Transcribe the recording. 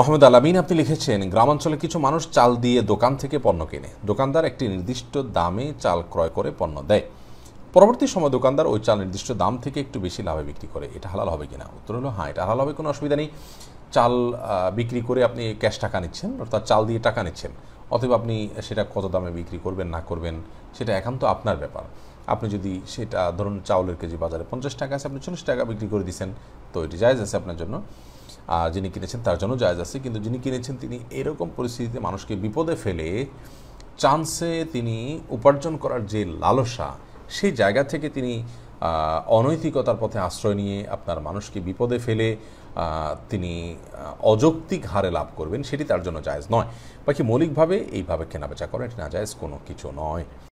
মোহাম্মদ আলামিন আপনি লিখেছেন গ্রামাঞ্চলে কিছু মানুষ চাল দিয়ে দোকান থেকে পণ্য কেনে দোকানদার একটি নির্দিষ্ট দামে চাল ক্রয় করে পণ্য দেয় পরবর্তী সময় দোকানদার ওই চাল নির্দিষ্ট দাম থেকে একটু বেশি লাভে বিক্রি করে এটা হালাল হবে কিনা উত্তর হলো হ্যাঁ এটা হালাল হবে কোনো অসুবিধা নেই চাল বিক্রি করে আপনি ক্যাশ টাকা নিচ্ছেন অর্থাৎ চাল দিয়ে টাকা নিচ্ছেন অথবা আপনি সেটা কত দামে বিক্রি করবেন না করবেন সেটা একান্ত আপনার ব্যাপার আপনি যদি সেটা ধরুন চাউলের কেজি বাজারে পঞ্চাশ টাকা আছে আপনি চল্লিশ টাকা বিক্রি করে দিচ্ছেন তো এটি জায়জ আছে আপনার জন্য যিনি কিনেছেন তার জন্য জায়জ আছে কিন্তু যিনি কিনেছেন তিনি এরকম পরিস্থিতিতে মানুষকে বিপদে ফেলে চান্সে তিনি উপার্জন করার যে লালসা সেই জায়গা থেকে তিনি অনৈতিকতার পথে আশ্রয় নিয়ে আপনার মানুষকে বিপদে ফেলে তিনি অযৌক্তিক হারে লাভ করবেন সেটি তার জন্য জায়জ নয় বাকি মৌলিকভাবে এইভাবে কেনাবেচা করেন এটি না জায়জ কোনো কিছু নয়